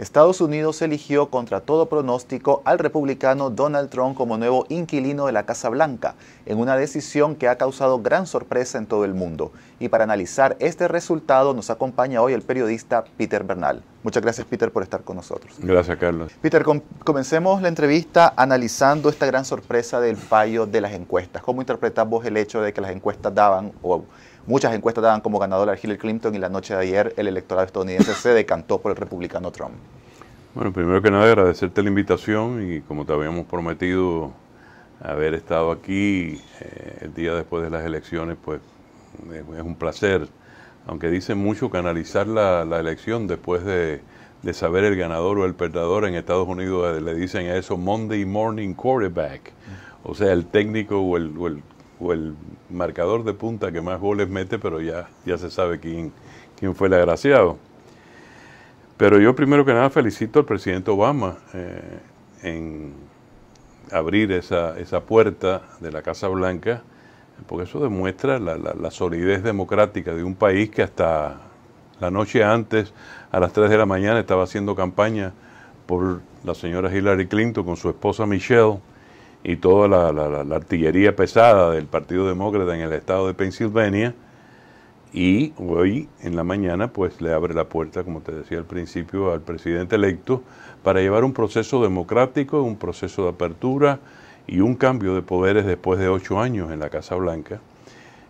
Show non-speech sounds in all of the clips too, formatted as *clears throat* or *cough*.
Estados Unidos eligió contra todo pronóstico al republicano Donald Trump como nuevo inquilino de la Casa Blanca, en una decisión que ha causado gran sorpresa en todo el mundo. Y para analizar este resultado nos acompaña hoy el periodista Peter Bernal. Muchas gracias Peter por estar con nosotros. Gracias Carlos. Peter, comencemos la entrevista analizando esta gran sorpresa del fallo de las encuestas. ¿Cómo vos el hecho de que las encuestas daban o Muchas encuestas daban como ganador a Hillary Clinton y la noche de ayer el electorado estadounidense se decantó por el republicano Trump. Bueno, primero que nada agradecerte la invitación y como te habíamos prometido haber estado aquí eh, el día después de las elecciones, pues es, un placer. Aunque dice mucho canalizar la, elección después de, saber el ganador o el perdedor en Estados Unidos eh, le dicen a eso Monday Morning Quarterback, o sea, el técnico o el o el marcador de punta que más goles mete, pero ya, ya se sabe quién, quién fue el agraciado. Pero yo primero que nada felicito al presidente Obama eh, en abrir esa, esa, puerta de la Casa Blanca, porque eso demuestra la, la, la solidez democrática de un país que hasta la noche antes, a las 3 de la mañana, estaba haciendo campaña por la señora Hillary Clinton con su esposa Michelle y toda la, artillería pesada del Partido Demócrata en el estado de Pensilvania. Y hoy en la mañana, pues le abre la puerta, como te decía al principio, al presidente electo para llevar un proceso democrático, un proceso de apertura y un cambio de poderes después de ocho años en la Casa Blanca,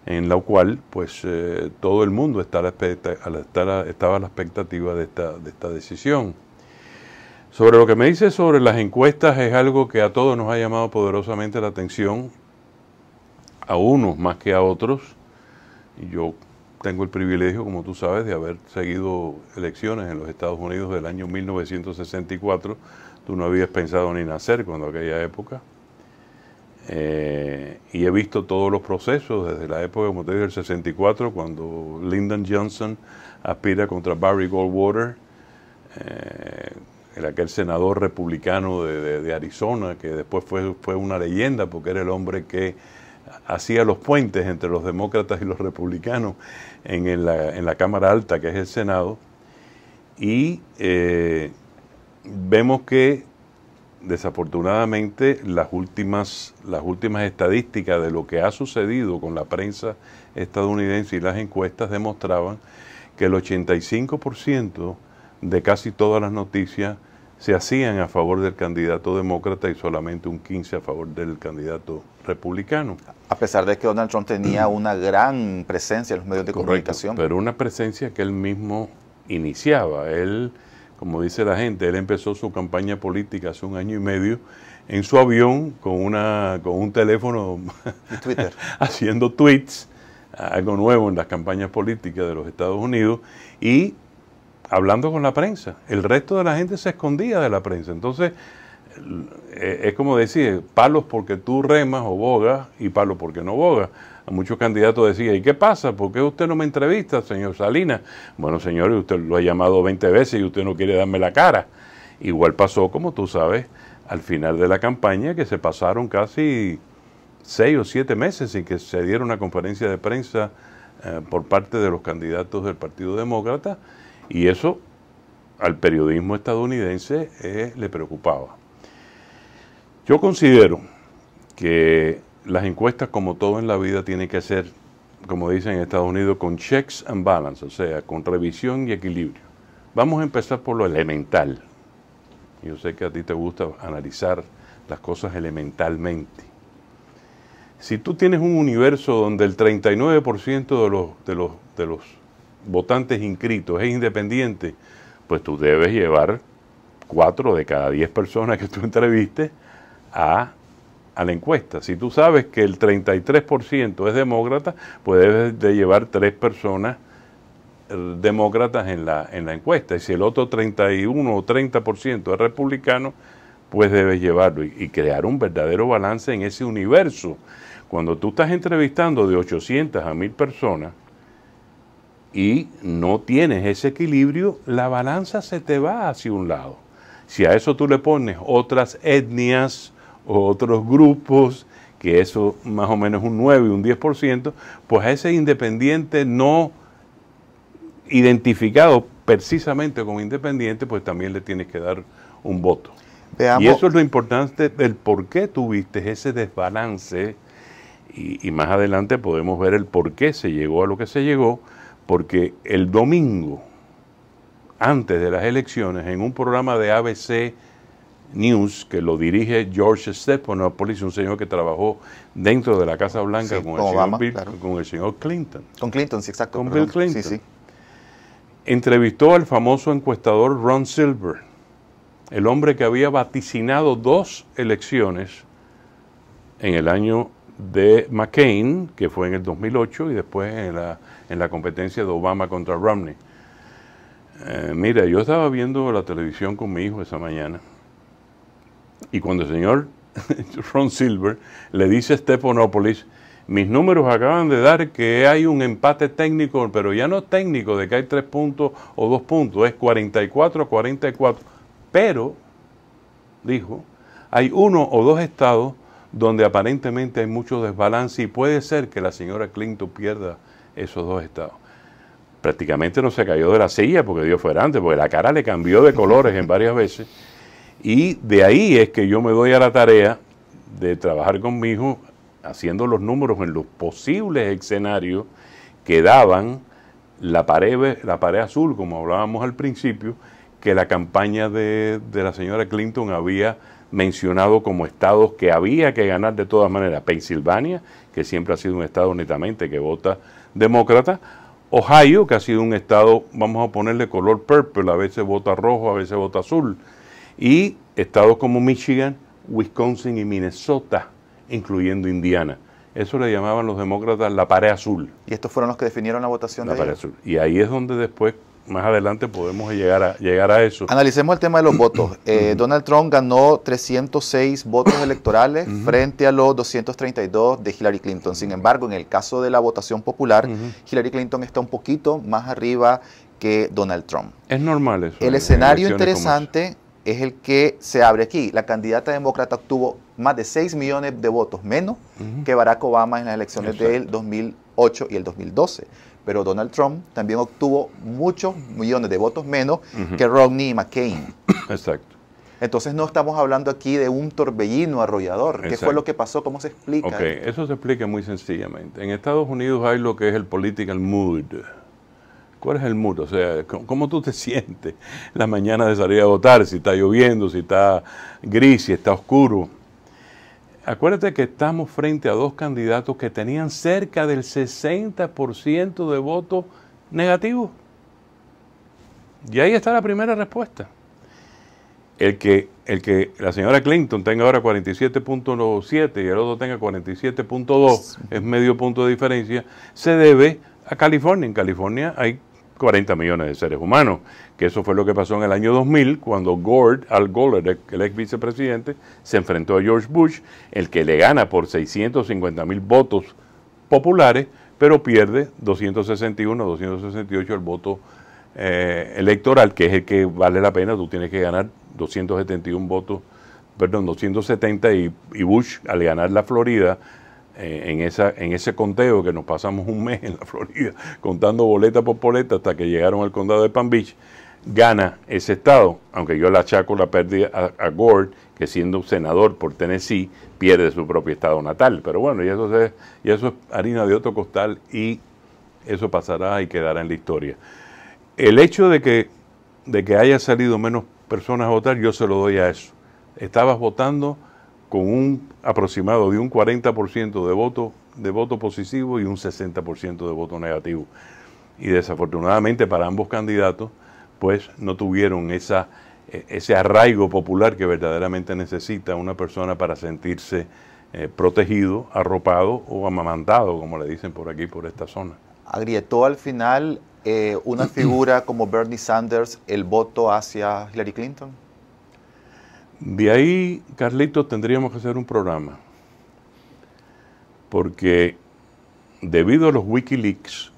en la cual, pues eh, todo el mundo está estaba a la expectativa de esta decisión. Sobre lo que me dice sobre las encuestas es algo que a todos nos ha llamado poderosamente la atención, a unos más que a otros. y Yo tengo el privilegio, como tú sabes, de haber seguido elecciones en los Estados Unidos del año 1964. Tú no habías pensado ni nacer cuando aquella época. Eh, y he visto todos los procesos desde la época, como te dije, del 64, cuando Lyndon Johnson aspira contra Barry Goldwater. Eh, el aquel senador republicano de, Arizona, que después fue, fue una leyenda porque era el hombre que hacía los puentes entre los demócratas y los republicanos en, la, Cámara Alta, que es el Senado, y eh, vemos que desafortunadamente las últimas, las últimas estadísticas de lo que ha sucedido con la prensa estadounidense y las encuestas demostraban que el 85% de casi todas las noticias se hacían a favor del candidato demócrata y solamente un 15 a favor del candidato republicano. A pesar de que Donald Trump tenía *clears throat* una gran presencia en los medios de comunicación. Pero una presencia que él mismo iniciaba. Él, como dice la gente, él empezó su campaña política hace un año y medio en su avión con, una, con un teléfono Twitter. *laughs* haciendo tweets, algo nuevo en las campañas políticas de los Estados Unidos, y hablando con la prensa. El resto de la gente se escondía de la prensa. Entonces, eh, es como decir, palos porque tú remas o bogas y palos porque no bogas. A muchos candidatos decían, ¿y qué pasa? ¿Por qué usted no me entrevista, señor Salinas? Bueno, señor, usted lo ha llamado 20 veces y usted no quiere darme la cara. Igual pasó, como tú sabes, al final de la campaña, que se pasaron casi seis o siete meses sin que se diera una conferencia de prensa eh, por parte de los candidatos del Partido Demócrata y eso al periodismo estadounidense eh, le preocupaba. Yo considero que las encuestas, como todo en la vida, tienen que ser, como dicen en Estados Unidos, con checks and balance, o sea, con revisión y equilibrio. Vamos a empezar por lo elemental. Yo sé que a ti te gusta analizar las cosas elementalmente. Si tú tienes un universo donde el 39% de los, de los, de los votantes inscritos es independiente, pues tú debes llevar cuatro de cada diez personas que tú entrevistes a, la encuesta. Si tú sabes que el 33% es demócrata, pues debes de llevar tres personas eh, demócratas en la, en la encuesta. Y si el otro 31 o 30% es republicano, pues debes llevarlo y, y, crear un verdadero balance en ese universo. Cuando tú estás entrevistando de 800 a 1000 personas, y no tienes ese equilibrio, la balanza se te va hacia un lado. Si a eso tú le pones otras etnias, otros grupos, que eso más o menos un 9 y un 10%, pues a ese independiente no identificado precisamente como independiente, pues también le tienes que dar un voto. Y eso es lo importante, del por qué tuviste ese desbalance, y más adelante podemos ver el por qué se llegó a lo que se llegó, porque el domingo, antes de las elecciones, en un programa de ABC News que lo dirige George Stephanopoulos, un señor que trabajó dentro de la Casa Blanca con, el señor Clinton. Con Clinton, sí, exacto. Con Bill Clinton. Sí, sí. Entrevistó al famoso encuestador Ron Silver, el hombre que había vaticinado dos elecciones en el año de McCain, que fue en el 2008, y después en la, en la competencia de Obama contra Romney. Eh, mira, yo estaba viendo la televisión con mi hijo esa mañana, y cuando el señor *laughs* Ron Silver le dice a Stephanopoulos, mis números acaban de dar que hay un empate técnico, pero ya no técnico, de que hay tres puntos o dos puntos, es 44 44. Pero, dijo, hay uno o dos estados donde aparentemente hay mucho desbalance y puede ser que la señora Clinton pierda esos dos estados. Prácticamente no se cayó de la silla porque Dios fuera antes, porque la cara le cambió de colores en varias veces. Y de ahí es que yo me doy a la tarea de trabajar con mi hijo haciendo los números en los posibles escenarios que daban la pared, la pared azul, como hablábamos al principio, que la campaña de, de la señora Clinton había mencionado como estados que había que ganar de todas maneras. Pensilvania, que siempre ha sido un estado netamente que vota demócrata. Ohio, que ha sido un estado, vamos a ponerle color purple, a veces vota rojo, a veces vota azul. Y estados como Michigan, Wisconsin y Minnesota, incluyendo Indiana. Eso le llamaban los demócratas la pared azul. ¿Y estos fueron los que definieron la votación la pared azul. Y ahí es donde después más adelante podemos llegar a, llegar a eso. Analicemos el tema de los *clears throat* votos. Eh, Donald Trump ganó 306 votos electorales frente a los 232 de Hillary Clinton. Sin embargo, en el caso de la votación popular, Hillary Clinton está un poquito más arriba que Donald Trump. Es normal eso. El escenario interesante es el que se abre aquí. La candidata demócrata obtuvo más de 6 millones de votos menos que Barack Obama en las elecciones del 2008 y el 2012 pero Donald Trump también obtuvo muchos millones de votos menos que Romney y McCain. *coughs* Exacto. Entonces no estamos hablando aquí de un torbellino arrollador. ¿Qué fue lo que pasó? ¿Cómo se explica? Ok, eso se explica muy sencillamente. En Estados Unidos hay lo que es el political mood. ¿Cuál es el mood? O sea, ¿cómo tú te *laughs* sientes la mañana de salir a votar? Si está lloviendo, si está gris, si está oscuro. Acuérdate que estamos frente a dos candidatos que tenían cerca del 60% de votos negativos. Y ahí está la primera respuesta. El que, el que la señora Clinton tenga ahora 47.7 y el otro tenga 47.2, es medio punto de diferencia, se debe a California. En California hay 40 millones de seres humanos, que eso fue lo que pasó en el año 2000 cuando Gord, Al Gore, el ex vicepresidente, se enfrentó a George Bush, el que le gana por 650 mil votos populares, pero pierde 261, 268 el voto eh, electoral, que es el que vale la pena, tú tienes que ganar 271 votos, perdón, 270 y Bush al ganar la Florida eh, en, esa, en ese conteo que nos pasamos un mes en la Florida *laughs* contando boleta por boleta hasta que llegaron al condado de Palm Beach, gana ese estado, aunque yo le achaco la pérdida a, Gord, que siendo senador por Tennessee pierde su propio estado natal. Pero bueno, y eso, es, y eso es harina de otro costal y eso pasará y quedará en la historia. El hecho de que, de que haya salido menos personas a votar, yo se lo doy a eso. Estabas votando con un aproximado de un 40% de voto, de voto positivo y un 60% de voto negativo. Y desafortunadamente para ambos candidatos, pues no tuvieron esa, e, ese arraigo popular que verdaderamente necesita una persona para sentirse eh, protegido, arropado o amamantado, como le dicen por aquí, por esta zona. Agrietó al final eh, una *clears throat* figura como Bernie Sanders el voto hacia Hillary Clinton. De ahí, Carlitos, tendríamos que hacer un programa, porque debido a los Wikileaks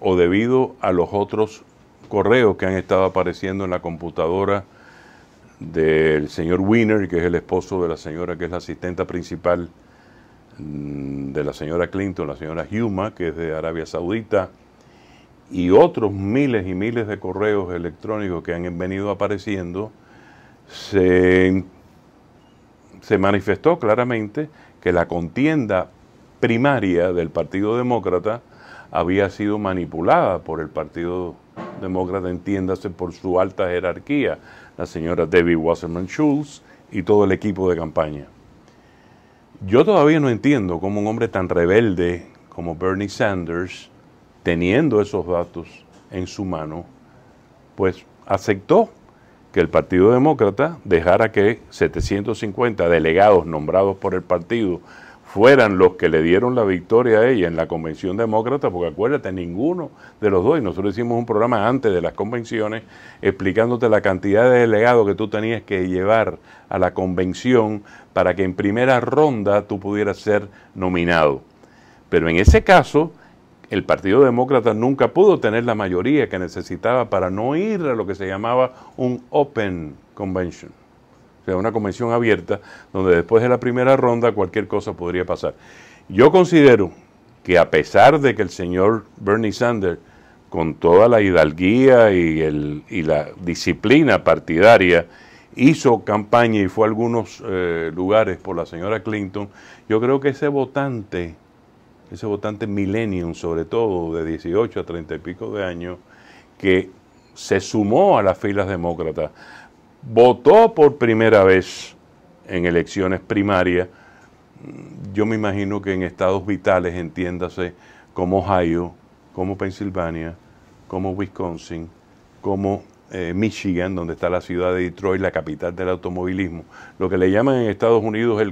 o debido a los otros correos que han estado apareciendo en la computadora del señor Wiener, que es el esposo de la señora que es la asistenta principal mm, de la señora Clinton, la señora Huma, que es de Arabia Saudita, y otros miles y miles de correos electrónicos que han venido apareciendo, se, manifestó claramente que la contienda primaria del Partido Demócrata había sido manipulada por el Partido Demócrata, entiéndase por su alta jerarquía, la señora Debbie Wasserman Schultz y todo el equipo de campaña. Yo todavía no entiendo cómo un hombre tan rebelde como Bernie Sanders, teniendo esos datos en su mano, pues aceptó que el Partido Demócrata dejara que 750 delegados nombrados por el partido fueran los que le dieron la victoria a ella en la convención demócrata, porque acuérdate, ninguno de los dos, y nosotros hicimos un programa antes de las convenciones explicándote la cantidad de delegados que tú tenías que llevar a la convención para que en primera ronda tú pudieras ser nominado. Pero en ese caso, el Partido Demócrata nunca pudo tener la mayoría que necesitaba para no ir a lo que se llamaba un Open Convention, o sea, una convención abierta donde después de la primera ronda cualquier cosa podría pasar. Yo considero que a pesar de que el señor Bernie Sanders, con toda la hidalguía y, el, y la disciplina partidaria, hizo campaña y fue a algunos eh, lugares por la señora Clinton, yo creo que ese votante ese votante millennium, sobre todo de 18 a 30 y pico de años, que se sumó a las filas demócratas, votó por primera vez en elecciones primarias, yo me imagino que en estados vitales, entiéndase, como Ohio, como Pensilvania, como Wisconsin, como eh, Michigan, donde está la ciudad de Detroit, la capital del automovilismo, lo que le llaman en Estados Unidos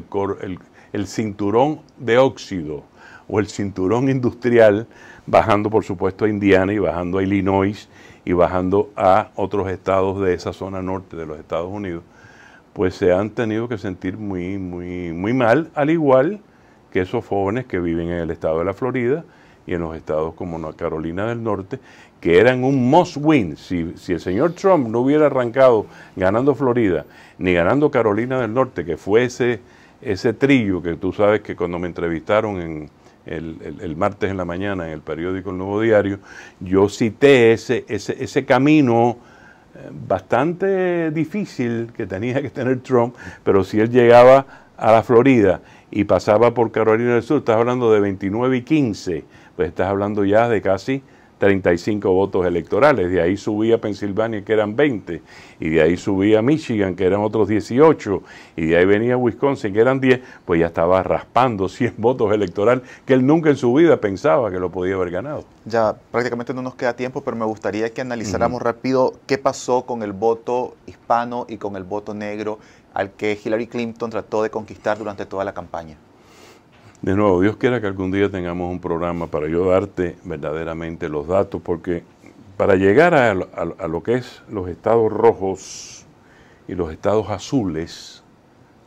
el cinturón de óxido, o el cinturón industrial, bajando por supuesto a Indiana y bajando a Illinois y bajando a otros estados de esa zona norte de los Estados Unidos, pues se han tenido que sentir muy, muy, muy mal, al igual que esos jóvenes que viven en el estado de la Florida y en los estados como Carolina del Norte, que eran un must win. Si, el señor Trump no hubiera arrancado ganando Florida ni ganando Carolina del Norte, que fue ese trillo que tú sabes que cuando me entrevistaron en, el, martes en la mañana en el periódico El Nuevo Diario, yo cité ese, ese, ese camino eh, bastante difícil que tenía que tener Trump, pero si él llegaba a la Florida y pasaba por Carolina del Sur, estás hablando de 29 y 15, pues estás hablando ya de casi 35 votos electorales. De ahí subía a Pensilvania, que eran 20, y de ahí subía a Michigan, que eran otros 18, y de ahí venía Wisconsin, que eran 10, pues ya estaba raspando 100 *laughs* votos electorales que él nunca en su vida pensaba que lo podía haber ganado. Ya prácticamente no nos queda tiempo, pero me gustaría que analizáramos rápido qué pasó con el voto hispano y con el voto negro al que Hillary Clinton trató de conquistar durante toda la campaña. De nuevo, Dios quiera que algún día tengamos un programa para yo darte verdaderamente los datos, porque para llegar a, a lo que es los estados rojos y los estados azules,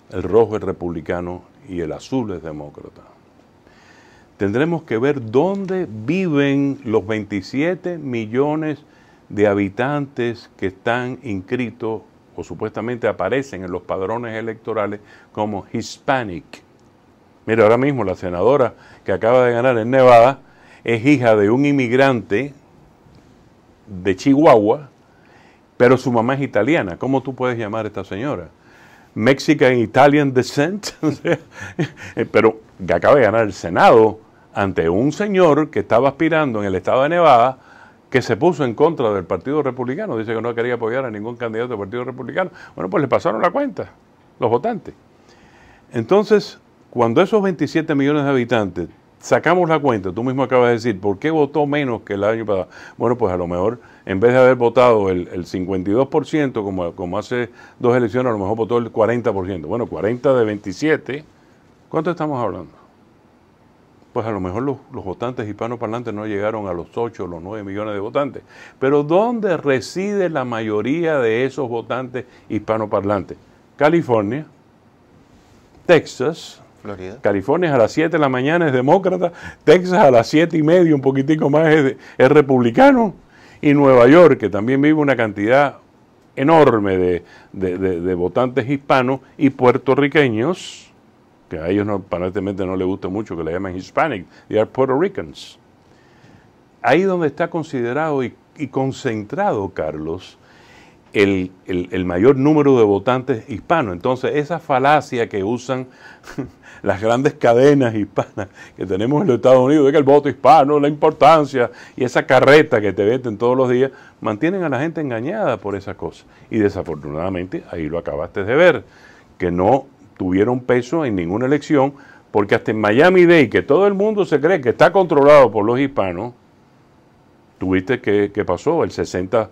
el rojo es republicano y el azul es demócrata. Tendremos que ver dónde viven los 27 millones de habitantes que están inscritos o supuestamente aparecen en los padrones electorales como Hispanic Mira, ahora mismo la senadora que acaba de ganar en Nevada es hija de un inmigrante de Chihuahua, pero su mamá es italiana. ¿Cómo tú puedes llamar a esta señora? Mexican Italian descent, *laughs* eh, pero que acaba de ganar el Senado ante un señor que estaba aspirando en el estado de Nevada que se puso en contra del Partido Republicano, dice que no quería apoyar a ningún candidato del Partido Republicano. Bueno, pues le pasaron la cuenta los votantes. Entonces, cuando esos 27 millones de habitantes sacamos la cuenta, tú mismo acabas de decir, ¿por qué votó menos que el año pasado? Bueno, pues a lo mejor en vez de haber votado el, 52%, como, como hace dos elecciones, a lo mejor votó el 40%. Bueno, 40 de 27, ¿cuánto estamos hablando? Pues a lo mejor los, los votantes hispanoparlantes no llegaron a los 8 o los 9 millones de votantes. Pero ¿dónde reside la mayoría de esos votantes hispanoparlantes? California, Texas, California es a las 7 de la mañana es demócrata, Texas a las 7 y media, un poquitico más, es, republicano, y Nueva York, que también vive una cantidad enorme de, votantes hispanos y puertorriqueños, que a ellos no, aparentemente no les gusta mucho que le llamen Hispanic, they are Puerto Ricans. Ahí donde está considerado y concentrado, Carlos, el, mayor número de votantes hispanos. Entonces, esa falacia que usan *laughs* las grandes cadenas hispanas que tenemos en los Estados Unidos, de que el voto hispano, la importancia y esa carreta que te venden todos los días, mantienen a la gente engañada por esa cosa. Y desafortunadamente, ahí lo acabaste de ver, que no tuvieron peso en ninguna elección, porque hasta en Miami Day que todo el mundo se cree que está controlado por los hispanos, tuviste que, pasó, el 60%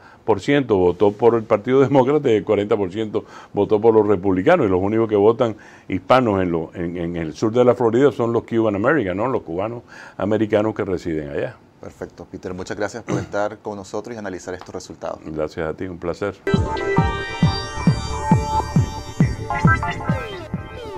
votó por el Partido Demócrata y el 40% votó por los republicanos. Y los únicos que votan hispanos en, el sur de la Florida son los Cuban American, los cubanos americanos que residen allá. Perfecto, Peter, muchas gracias por estar con nosotros y analizar estos resultados. Gracias a ti, un placer.